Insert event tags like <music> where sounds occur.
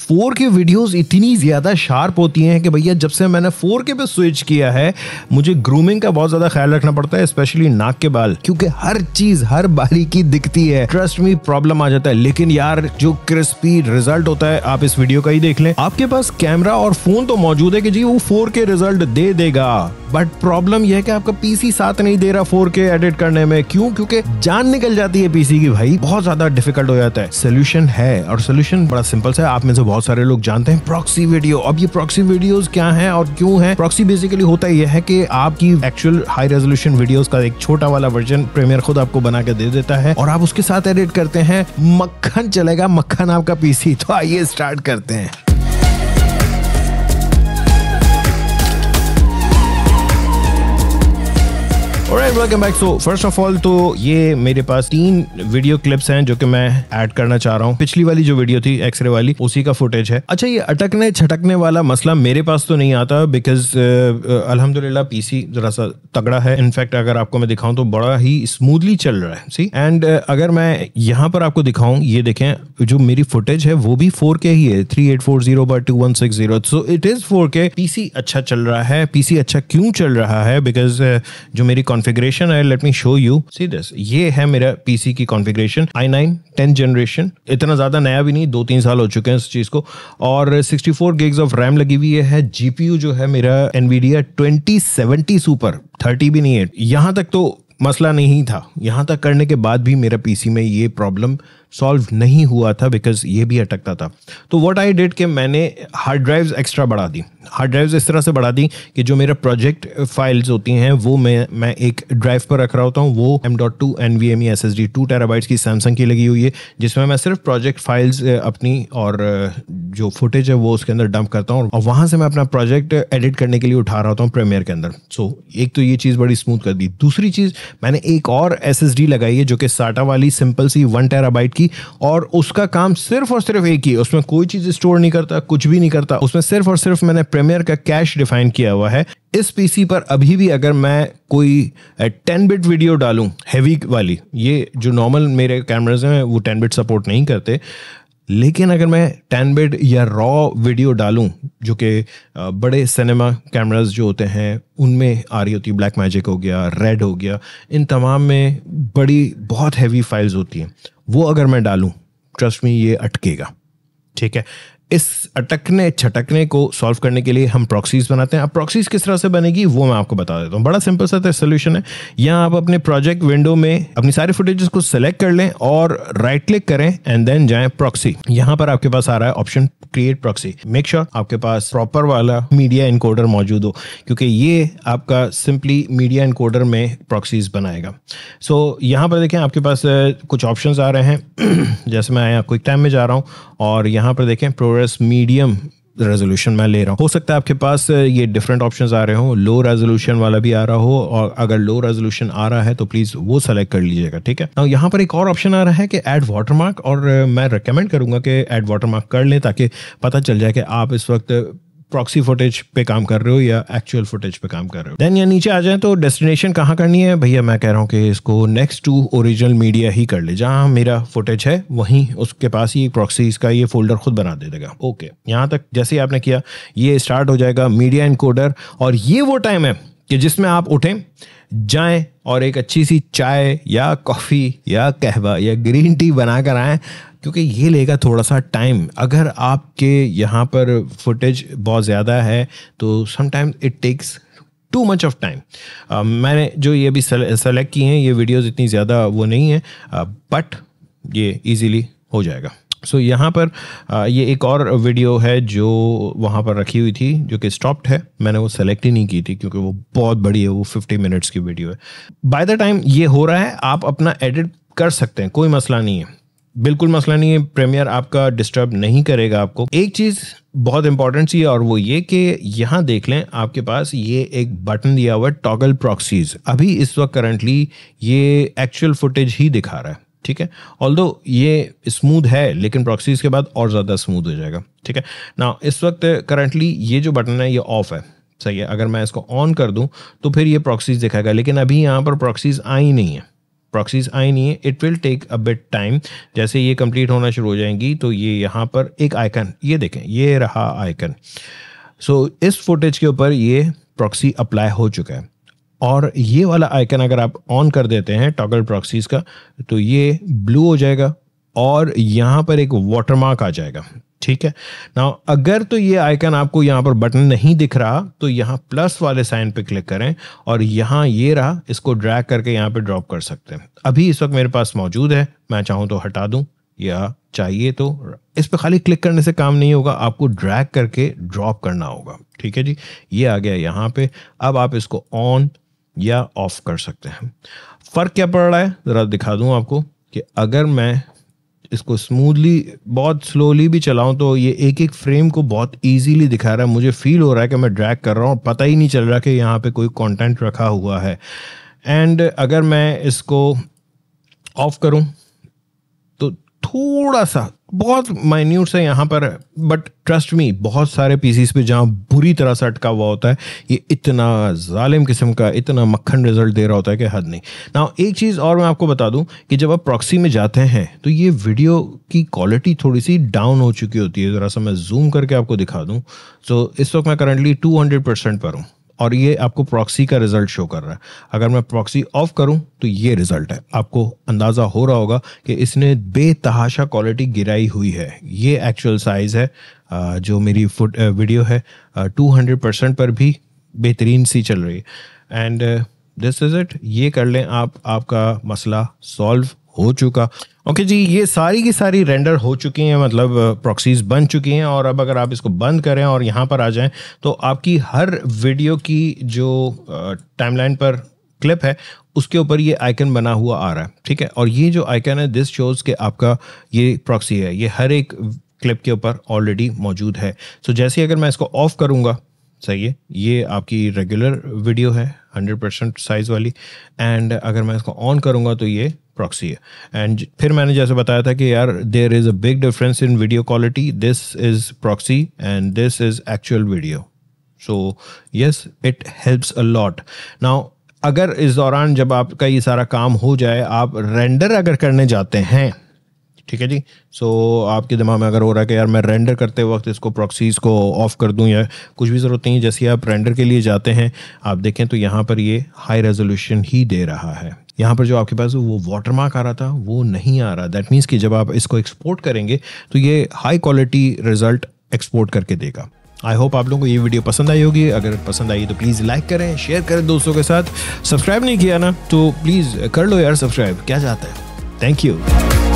four के videos इतनी ज़्यादा शार्प होती हैं कि भैया जब से मैंने फोर के पे स्विच किया है मुझे ग्रूमिंग का बहुत ज़्यादा ख्याल रखना पड़ता है स्पेशली नाक के बाल क्योंकि हर चीज़ हर बारीकी दिखती है ट्रस्ट में प्रॉब्लम आ जाता है लेकिन यार जो क्रिस्पी रिजल्ट होता है आप इस वीडियो का ही देख लें आपके पास कैमरा और फोन तो मौजूद है कि जी वो फोर के रिजल्ट दे देगा बट प्रॉब्लम यह है कि आपका पीसी साथ नहीं दे रहा फोर के एडिट करने में क्यों क्योंकि जान निकल जाती है पीसी की भाई बहुत ज्यादा डिफिकल्ट हो जाता है सोल्यूशन है और सोल्यूशन बड़ा सिंपल सा है आप में से बहुत सारे लोग जानते हैं प्रॉक्सी वीडियो अब ये प्रॉक्सी वीडियो क्या है और क्यों है प्रॉक्सी बेसिकली होता यह है कि आपकी एक्चुअल हाई रेजोल्यूशन वीडियोज का एक छोटा वाला वर्जन प्रीमियर खुद आपको बना के दे देता है और आप उसके साथ एडिट करते हैं मक्खन चलेगा मक्खन आपका पीसी तो आइए स्टार्ट करते हैं right welcome back so first of all तो ये मेरे पास तीन वीडियो क्लिप्स हैं जो कि मैं ऐड करना चाह रहा हूँ पिछली वाली जो वीडियो थी एक्सरे वाली उसी का फुटेज है अच्छा ये अटकने छटकने वाला मसला मेरे पास तो नहीं आता बिकॉज uh, uh, अल्हम्दुलिल्लाह पीसी जरा सा तगड़ा है इनफैक्ट अगर आपको मैं दिखाऊं तो बड़ा ही स्मूथली चल रहा है सी एंड uh, अगर मैं यहाँ पर आपको दिखाऊं ये देखें जो मेरी फुटेज है वो भी फोर ही है three eight four zero by two one six zero so it is four K PC अच्छा चल रहा है पीसी अच्छा क्यों चल रहा है बिकॉज uh, जो मेरी कॉन्फिग कॉन्फ़िगरेशन है let me show you see this ये है मेरा पीसी की configuration i nine tenth generation इतना ज़्यादा नया भी नहीं दो तीन साल हो चुके हैं इस चीज़ को और sixty four gigs of RAM लगी हुई है जी जो है मेरा Nvidia twenty seventy super thirty भी नहीं है यहाँ तक तो मसला नहीं था यहाँ तक करने के बाद भी मेरा पीसी में ये प्रॉब्लम सॉल्व नहीं हुआ था बिकॉज ये भी अटकता था तो वॉट आई डिड कि मैंने हार्ड ड्राइव्स एक्स्ट्रा बढ़ा दी हार्ड ड्राइव्स इस तरह से बढ़ा दी कि जो मेरा प्रोजेक्ट फाइल्स होती हैं वो मैं मैं एक ड्राइव पर रख रहा होता हूँ वो M dot two N V M E S S D two terabytes की सैमसंग की लगी हुई है जिसमें मैं सिर्फ प्रोजेक्ट फाइल्स अपनी और जो फुटेज है वो उसके अंदर डंप करता हूँ और वहाँ से मैं अपना प्रोजेक्ट एडिट करने के लिए उठा रहा होता हूँ प्रेमियर के अंदर सो so, एक तो ये चीज़ बड़ी स्मूथ कर दी दूसरी चीज़ मैंने एक और एस एस डी लगाई है जो कि साटा वाली सिंपल सी वन टेराबाइट की और उसका काम सिर्फ और सिर्फ एक ही उसमें कोई चीज़ स्टोर नहीं करता कुछ भी नहीं करता उसमें सिर्फ और सिर्फ मैंने प्रीमियर का कैश डिफाइन किया हुआ है इस पीसी पर अभी भी अगर मैं कोई टेन बिट वीडियो डालूं हैवी वाली ये जो नॉर्मल मेरे कैमराज हैं वो टेन बिट सपोर्ट नहीं करते लेकिन अगर मैं टेन बिट या रॉ वीडियो डालूं जो कि बड़े सिनेमा कैमरास जो होते हैं उनमें आ रही होती है ब्लैक मैजिक हो गया रेड हो गया इन तमाम में बड़ी बहुत हैवी फाइल्स होती हैं वो अगर मैं डालूं ट्रस्ट में ये अटकेगा ठीक है इस अटकने छटकने को सॉल्व करने के लिए हम प्रॉक्सीज बनाते हैं अब प्रॉक्सीज किस तरह से बनेगी वो मैं आपको बता देता हूँ बड़ा सिंपल सा सोल्यूशन है यहाँ आप अपने प्रोजेक्ट विंडो में अपनी सारे फुटेजेस को सेलेक्ट कर लें और राइट क्लिक करें एंड देन जाएं प्रॉक्सी यहाँ पर आपके पास आ रहा है option create proxy make sure आपके पास प्रॉपर वाला मीडिया इनकोडर मौजूद हो क्योंकि ये आपका सिंपली मीडिया इनकोडर में प्रॉक्सीज बनाएगा सो so, यहाँ पर देखें आपके पास कुछ ऑप्शन आ रहे हैं <clears throat> जैसे मैं आया क्विक टाइम में जा रहा हूँ और यहाँ पर देखें प्रोग्रेस मीडियम रेजोल्यूशन मैं ले रहा हूँ हो सकता है आपके पास ये डिफरेंट ऑप्शन आ रहे हो लो रेजोल्यूशन वाला भी आ रहा हो और अगर लो रेजोल्यूशन आ रहा है तो प्लीज वो सेलेक्ट कर लीजिएगा ठीक है यहाँ पर एक और ऑप्शन आ रहा है कि एड वाटरमार्क और मैं रिकमेंड करूंगा कि एड वाटरमार्क कर लें ताकि पता चल जाए कि आप इस वक्त प्रॉक्सी फुटेज पे काम कर रहे हो या एक्चुअल फुटेज पे काम कर रहे हो देन या नीचे आ जाए तो डेस्टिनेशन कहाँ करनी है भैया मैं कह रहा हूँ कि इसको नेक्स्ट टू ओरिजिनल मीडिया ही कर ले जहाँ मेरा फुटेज है वहीं उसके पास ही प्रॉक्सीज का ये फोल्डर खुद बना दे देगा ओके यहाँ तक जैसे ही आपने किया ये स्टार्ट हो जाएगा मीडिया इनकोडर और ये वो टाइम है कि जिसमें आप उठें जाएं और एक अच्छी सी चाय या कॉफ़ी या कहवा या ग्रीन टी बना कर आएँ क्योंकि ये लेगा थोड़ा सा टाइम अगर आपके यहाँ पर फुटेज बहुत ज़्यादा है तो sometimes it takes too much of time मैंने जो ये अभी सेलेक्ट की हैं ये वीडियोस इतनी ज़्यादा वो नहीं है बट uh, ये इजीली हो जाएगा सो so, यहाँ पर uh, ये एक और वीडियो है जो वहाँ पर रखी हुई थी जो कि स्टॉप्ड है मैंने वो सेलेक्ट ही नहीं की थी क्योंकि वो बहुत बड़ी है वो 50 मिनट्स की वीडियो है बाय द टाइम ये हो रहा है आप अपना एडिट कर सकते हैं कोई मसला नहीं है बिल्कुल मसला नहीं है प्रीमियर आपका डिस्टर्ब नहीं करेगा आपको एक चीज़ बहुत इंपॉर्टेंट सी है और वो ये कि यहाँ देख लें आपके पास ये एक बटन दिया हुआ है टॉगल प्रॉक्सीज अभी इस वक्त करंटली ये एक्चुअल फुटेज ही दिखा रहा है ठीक है ऑल ये स्मूथ है लेकिन प्रॉक्सीज के बाद और ज़्यादा स्मूथ हो जाएगा ठीक है ना इस वक्त करंटली ये जो बटन है ये ऑफ है सही है अगर मैं इसको ऑन कर दूं तो फिर ये प्रॉक्सीज दिखाएगा लेकिन अभी यहाँ पर प्रॉक्सीज आई नहीं है प्रॉक्सीज आई नहीं है it will take a bit time जैसे ये कंप्लीट होना शुरू हो जाएंगी तो ये यहाँ पर एक आइकन ये देखें ये रहा आइकन सो so, इस फुटेज के ऊपर ये प्रॉक्सी अप्लाई हो चुका है और ये वाला आइकन अगर आप ऑन कर देते हैं टॉगल प्रॉक्सीज का तो ये ब्लू हो जाएगा और यहाँ पर एक वाटरमार्क आ जाएगा ठीक है ना अगर तो ये आइकन आपको यहाँ पर बटन नहीं दिख रहा तो यहाँ प्लस वाले साइन पे क्लिक करें और यहां ये रहा इसको ड्रैग करके यहां पे ड्रॉप कर सकते हैं अभी इस वक्त मेरे पास मौजूद है मैं चाहूं तो हटा दूं या चाहिए तो इस पर खाली क्लिक करने से काम नहीं होगा आपको ड्रैग करके ड्रॉप करना होगा ठीक है जी ये आ गया यहाँ पे अब आप इसको ऑन या ऑफ कर सकते हैं फ़र्क क्या पड़ रहा है ज़रा दिखा दूं आपको कि अगर मैं इसको स्मूथली बहुत स्लोली भी चलाऊं तो ये एक एक फ्रेम को बहुत इजीली दिखा रहा है मुझे फील हो रहा है कि मैं ड्रैग कर रहा हूँ पता ही नहीं चल रहा कि यहाँ पे कोई कंटेंट रखा हुआ है एंड अगर मैं इसको ऑफ करूँ तो थोड़ा सा बहुत माइन्यूट है यहाँ पर बट ट्रस्ट मी बहुत सारे पीसीस पे जहाँ बुरी तरह से अटका हुआ होता है ये इतना जालिम किस्म का इतना मक्खन रिजल्ट दे रहा होता है कि हद नहीं ना एक चीज़ और मैं आपको बता दूँ कि जब आप प्रॉक्सी में जाते हैं तो ये वीडियो की क्वालिटी थोड़ी सी डाउन हो चुकी होती है ज़रा सा मैं जूम करके आपको दिखा दूँ तो इस वक्त मैं करंटली टू पर हूँ और ये आपको प्रॉक्सी का रिजल्ट शो कर रहा है अगर मैं प्रॉक्सी ऑफ करूं तो ये रिजल्ट है आपको अंदाज़ा हो रहा होगा कि इसने बेतहाशा क्वालिटी गिराई हुई है ये एक्चुअल साइज़ है जो मेरी फुट वीडियो है टू हंड्रेड परसेंट पर भी बेहतरीन सी चल रही है एंड दिस इज़ इट ये कर लें आप आपका मसला सॉल्व हो चुका ओके okay जी ये सारी की सारी रेंडर हो चुकी हैं मतलब प्रॉक्सीज uh, बन चुकी हैं और अब अगर आप इसको बंद करें और यहाँ पर आ जाएं तो आपकी हर वीडियो की जो टाइमलाइन uh, पर क्लिप है उसके ऊपर ये आइकन बना हुआ आ रहा है ठीक है और ये जो आइकन है दिस शोज़ के आपका ये प्रॉक्सी है ये हर एक क्लिप के ऊपर ऑलरेडी मौजूद है सो so जैसे अगर मैं इसको ऑफ करूँगा सही है ये आपकी रेगुलर वीडियो है 100% साइज़ वाली एंड अगर मैं इसको ऑन करूँगा तो ये प्रॉक्सी है एंड फिर मैंने जैसे बताया था कि यार there is a big difference in video quality this is proxy and this is actual video so yes it helps a lot now अगर इस दौरान जब आपका ये सारा काम हो जाए आप रेंडर अगर करने जाते हैं ठीक है जी सो so, आपके दिमाग में अगर हो रहा है कि यार मैं रेंडर करते वक्त इसको प्रॉक्सीज़ को ऑफ़ कर दूं या कुछ भी ज़रूरत नहीं जैसे आप रेंडर के लिए जाते हैं आप देखें तो यहाँ पर ये हाई रेजोल्यूशन ही दे रहा है यहाँ पर जो आपके पास वो वाटर मार्क आ रहा था वो नहीं आ रहा दैट मीन्स कि जब आप इसको एक्सपोर्ट करेंगे तो ये हाई क्वालिटी रिजल्ट एक्सपोर्ट करके देगा आई होप आप लोगों को ये वीडियो पसंद आई होगी अगर पसंद आई तो प्लीज़ लाइक करें शेयर करें दोस्तों के साथ सब्सक्राइब नहीं किया ना तो प्लीज़ कर लो यार सब्सक्राइब क्या चाहता है थैंक यू